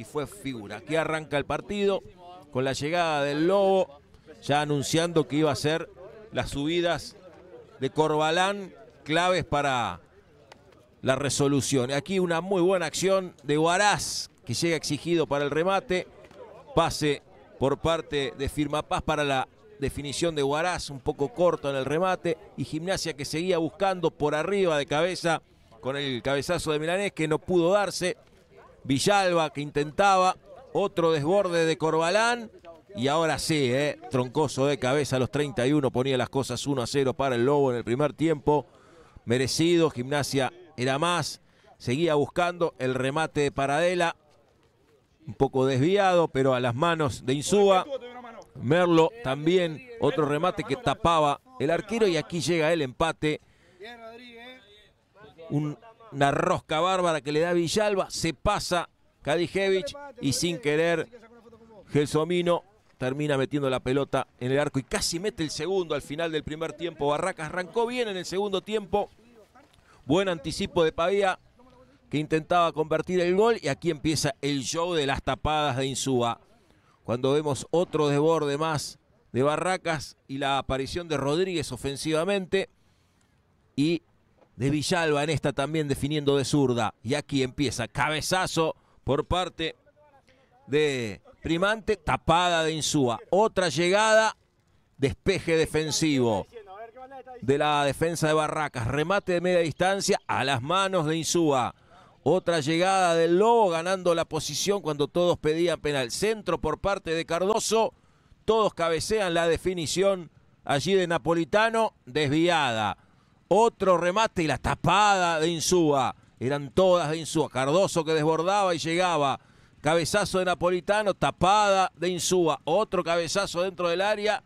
y fue figura. Aquí arranca el partido con la llegada del Lobo, ya anunciando que iba a ser las subidas de Corbalán, claves para la resolución. Aquí una muy buena acción de Guaraz, que llega exigido para el remate. Pase por parte de Firmapaz para la definición de Guaraz, un poco corto en el remate. Y Gimnasia que seguía buscando por arriba de cabeza con el cabezazo de Milanés, que no pudo darse. Villalba que intentaba, otro desborde de Corbalán. Y ahora sí, eh, troncoso de cabeza a los 31, ponía las cosas 1 a 0 para el Lobo en el primer tiempo. Merecido, gimnasia era más, seguía buscando el remate de Paradela, un poco desviado, pero a las manos de Insúa. Merlo también, otro remate que tapaba el arquero y aquí llega el empate una rosca bárbara que le da Villalba, se pasa Kadijevich y sin querer Gelsomino termina metiendo la pelota en el arco y casi mete el segundo al final del primer tiempo. Barracas arrancó bien en el segundo tiempo. Buen anticipo de Pavía que intentaba convertir el gol y aquí empieza el show de las tapadas de Insúa. Cuando vemos otro desborde más de Barracas y la aparición de Rodríguez ofensivamente y de Villalba en esta también definiendo de zurda. Y aquí empieza cabezazo por parte de Primante, tapada de Insúa. Otra llegada, despeje defensivo de la defensa de Barracas. Remate de media distancia a las manos de Insúa. Otra llegada del Lobo ganando la posición cuando todos pedían penal. Centro por parte de Cardoso. Todos cabecean la definición allí de Napolitano. Desviada. Otro remate y la tapada de Insúa. Eran todas de Insúa. Cardoso que desbordaba y llegaba. Cabezazo de Napolitano, tapada de Insúa. Otro cabezazo dentro del área.